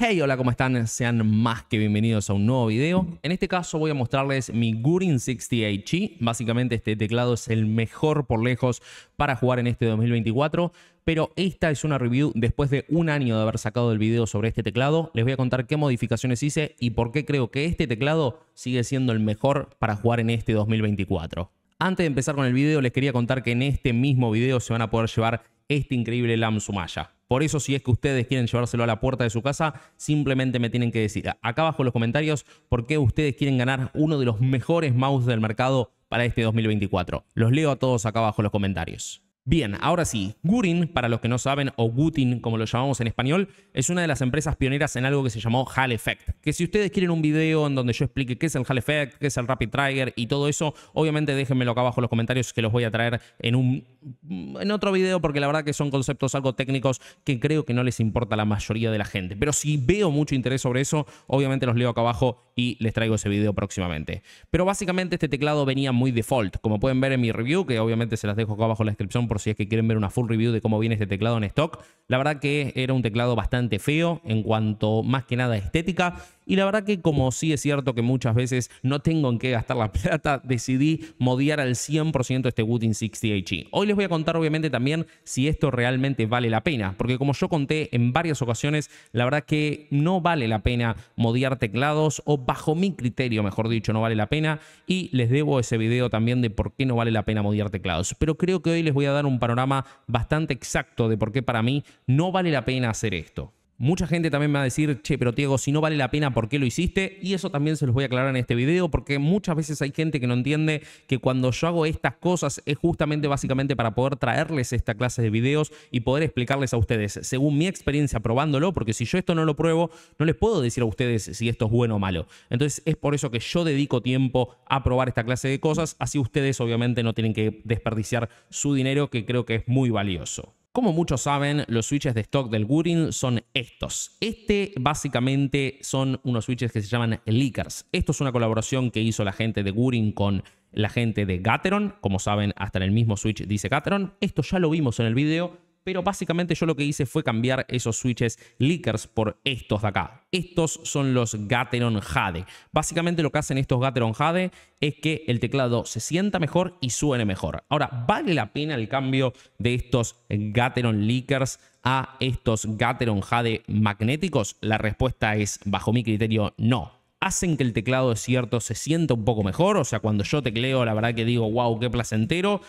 Hey, hola, ¿cómo están? Sean más que bienvenidos a un nuevo video. En este caso voy a mostrarles mi Gurin 68G. Básicamente este teclado es el mejor por lejos para jugar en este 2024 pero esta es una review después de un año de haber sacado el video sobre este teclado. Les voy a contar qué modificaciones hice y por qué creo que este teclado sigue siendo el mejor para jugar en este 2024. Antes de empezar con el video, les quería contar que en este mismo video se van a poder llevar este increíble Lam Sumaya. Por eso, si es que ustedes quieren llevárselo a la puerta de su casa, simplemente me tienen que decir acá abajo en los comentarios por qué ustedes quieren ganar uno de los mejores mouse del mercado para este 2024. Los leo a todos acá abajo en los comentarios. Bien, ahora sí, Gurin, para los que no saben, o Gutin como lo llamamos en español, es una de las empresas pioneras en algo que se llamó Hall Effect. Que si ustedes quieren un video en donde yo explique qué es el Hall Effect, qué es el Rapid Trigger y todo eso, obviamente déjenmelo acá abajo en los comentarios que los voy a traer en, un, en otro video porque la verdad que son conceptos algo técnicos que creo que no les importa a la mayoría de la gente. Pero si veo mucho interés sobre eso, obviamente los leo acá abajo y les traigo ese video próximamente. Pero básicamente este teclado venía muy default, como pueden ver en mi review, que obviamente se las dejo acá abajo en la descripción si es que quieren ver una full review de cómo viene este teclado en stock. La verdad que era un teclado bastante feo en cuanto más que nada estética y la verdad que como sí es cierto que muchas veces no tengo en qué gastar la plata, decidí modiar al 100% este Wooting 60HE. Hoy les voy a contar obviamente también si esto realmente vale la pena, porque como yo conté en varias ocasiones, la verdad que no vale la pena modiar teclados o bajo mi criterio, mejor dicho, no vale la pena y les debo ese video también de por qué no vale la pena modiar teclados. Pero creo que hoy les voy a dar un panorama bastante exacto de por qué para mí no vale la pena hacer esto. Mucha gente también me va a decir, che, pero Diego, si no vale la pena, ¿por qué lo hiciste? Y eso también se los voy a aclarar en este video, porque muchas veces hay gente que no entiende que cuando yo hago estas cosas es justamente básicamente para poder traerles esta clase de videos y poder explicarles a ustedes, según mi experiencia probándolo, porque si yo esto no lo pruebo, no les puedo decir a ustedes si esto es bueno o malo. Entonces es por eso que yo dedico tiempo a probar esta clase de cosas, así ustedes obviamente no tienen que desperdiciar su dinero, que creo que es muy valioso. Como muchos saben, los switches de stock del Gurin son estos. Este básicamente son unos switches que se llaman leakers. Esto es una colaboración que hizo la gente de Gurin con la gente de Gateron. Como saben, hasta en el mismo switch dice Gateron. Esto ya lo vimos en el video pero básicamente yo lo que hice fue cambiar esos switches leakers por estos de acá. Estos son los Gateron Jade. Básicamente lo que hacen estos Gateron Jade es que el teclado se sienta mejor y suene mejor. Ahora, ¿vale la pena el cambio de estos Gateron Leakers a estos Gateron Jade magnéticos? La respuesta es, bajo mi criterio, no hacen que el teclado, es cierto, se sienta un poco mejor. O sea, cuando yo tecleo, la verdad que digo, wow, qué placentero.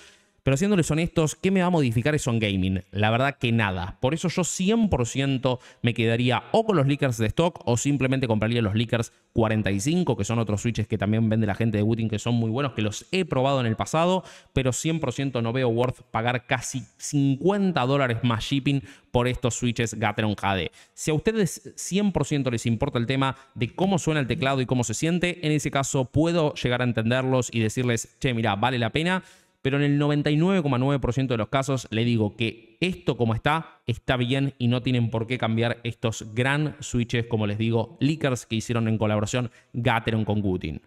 Pero siéndoles honestos, ¿qué me va a modificar eso en gaming? La verdad que nada. Por eso yo 100% me quedaría o con los leakers de stock o simplemente compraría los leakers 45, que son otros switches que también vende la gente de Wooting que son muy buenos, que los he probado en el pasado, pero 100% no veo worth pagar casi 50 dólares más shipping por estos switches Gateron HD. Si a ustedes 100% les importa el tema de cómo suena el teclado y cómo se siente, en ese caso puedo llegar a entenderlos y decirles, che, mira, vale la pena pero en el 99,9% de los casos le digo que esto como está, está bien y no tienen por qué cambiar estos gran switches, como les digo, Lickers, que hicieron en colaboración Gateron con Gutin.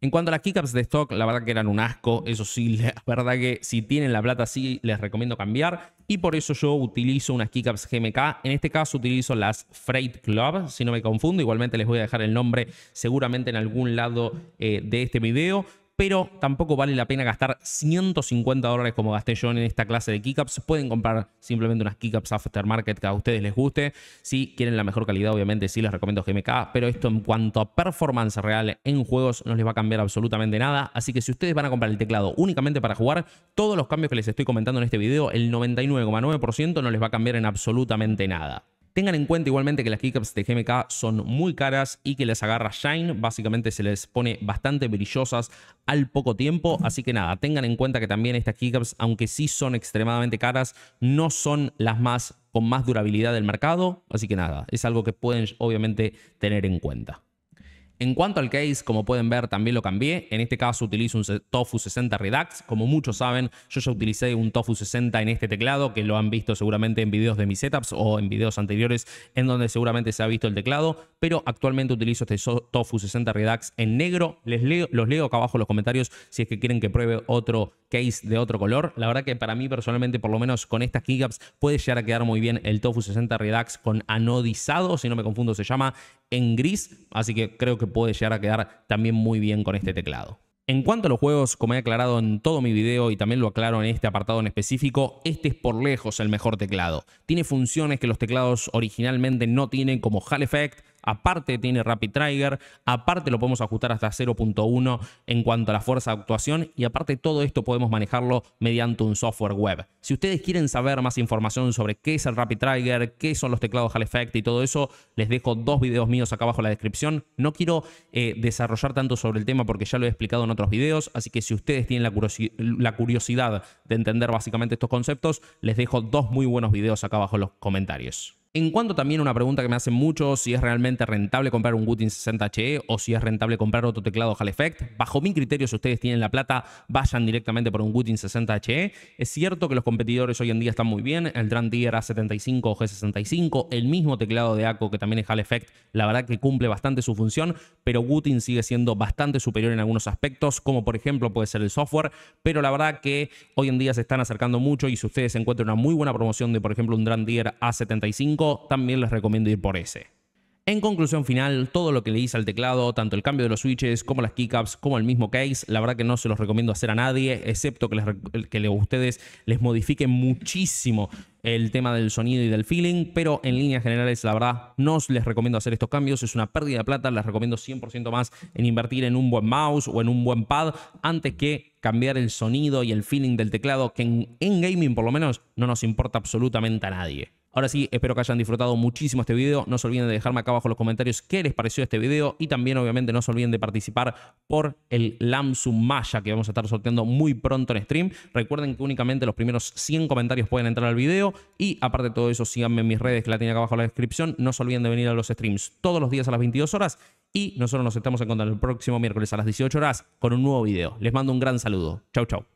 En cuanto a las keycaps de stock, la verdad que eran un asco, eso sí, la verdad que si tienen la plata sí les recomiendo cambiar y por eso yo utilizo unas keycaps GMK, en este caso utilizo las Freight Club, si no me confundo, igualmente les voy a dejar el nombre seguramente en algún lado eh, de este video, pero tampoco vale la pena gastar 150 dólares como gasté yo en esta clase de keycaps. Pueden comprar simplemente unas keycaps aftermarket que a ustedes les guste. Si quieren la mejor calidad, obviamente sí les recomiendo GMK, pero esto en cuanto a performance real en juegos no les va a cambiar absolutamente nada. Así que si ustedes van a comprar el teclado únicamente para jugar, todos los cambios que les estoy comentando en este video, el 99,9% no les va a cambiar en absolutamente nada. Tengan en cuenta igualmente que las keycaps de GMK son muy caras y que las agarra Shine, básicamente se les pone bastante brillosas al poco tiempo, así que nada, tengan en cuenta que también estas keycaps, aunque sí son extremadamente caras, no son las más con más durabilidad del mercado, así que nada, es algo que pueden obviamente tener en cuenta. En cuanto al case, como pueden ver, también lo cambié. En este caso utilizo un Tofu 60 Redux. Como muchos saben, yo ya utilicé un Tofu 60 en este teclado, que lo han visto seguramente en videos de mis setups o en videos anteriores en donde seguramente se ha visto el teclado, pero actualmente utilizo este Tofu 60 Redux en negro. Les leo, los leo acá abajo en los comentarios si es que quieren que pruebe otro case de otro color. La verdad que para mí personalmente, por lo menos con estas keycaps, puede llegar a quedar muy bien el Tofu 60 Redux con anodizado, si no me confundo se llama, en gris, así que creo que puede llegar a quedar también muy bien con este teclado. En cuanto a los juegos, como he aclarado en todo mi video y también lo aclaro en este apartado en específico, este es por lejos el mejor teclado. Tiene funciones que los teclados originalmente no tienen como Hall Effect, aparte tiene Rapid Trigger, aparte lo podemos ajustar hasta 0.1 en cuanto a la fuerza de actuación y aparte todo esto podemos manejarlo mediante un software web. Si ustedes quieren saber más información sobre qué es el Rapid Trigger, qué son los teclados Hall Effect y todo eso, les dejo dos videos míos acá abajo en la descripción. No quiero eh, desarrollar tanto sobre el tema porque ya lo he explicado en otros videos, así que si ustedes tienen la, la curiosidad de entender básicamente estos conceptos, les dejo dos muy buenos videos acá abajo en los comentarios. En cuanto también a una pregunta que me hacen muchos, si es realmente rentable comprar un Wooting 60HE o si es rentable comprar otro teclado Hal Effect. Bajo mi criterio, si ustedes tienen la plata, vayan directamente por un Gutin 60HE. Es cierto que los competidores hoy en día están muy bien, el Drum A75 o G65, el mismo teclado de ACO que también es Hal Effect, la verdad que cumple bastante su función, pero Gutin sigue siendo bastante superior en algunos aspectos, como por ejemplo puede ser el software, pero la verdad que hoy en día se están acercando mucho y si ustedes encuentran una muy buena promoción de por ejemplo un Drum A75, también les recomiendo ir por ese. En conclusión final, todo lo que le hice al teclado, tanto el cambio de los switches como las keycaps, como el mismo case, la verdad que no se los recomiendo hacer a nadie, excepto que, a ustedes les modifiquen muchísimo el tema del sonido y del feeling, pero en líneas generales, la verdad, no les recomiendo hacer estos cambios, es una pérdida de plata, les recomiendo 100% más en invertir en un buen mouse o en un buen pad antes que cambiar el sonido y el feeling del teclado, que en gaming por lo menos no nos importa absolutamente a nadie. Ahora sí, espero que hayan disfrutado muchísimo este video. No se olviden de dejarme acá abajo en los comentarios qué les pareció este video y también obviamente no se olviden de participar por el Lamsum Maya que vamos a estar sorteando muy pronto en stream. Recuerden que únicamente los primeros 100 comentarios pueden entrar al video y aparte de todo eso síganme en mis redes que la tienen acá abajo en la descripción. No se olviden de venir a los streams todos los días a las 22 horas y nosotros nos estamos encontrando el próximo miércoles a las 18 horas con un nuevo video. Les mando un gran saludo. Chau, chau.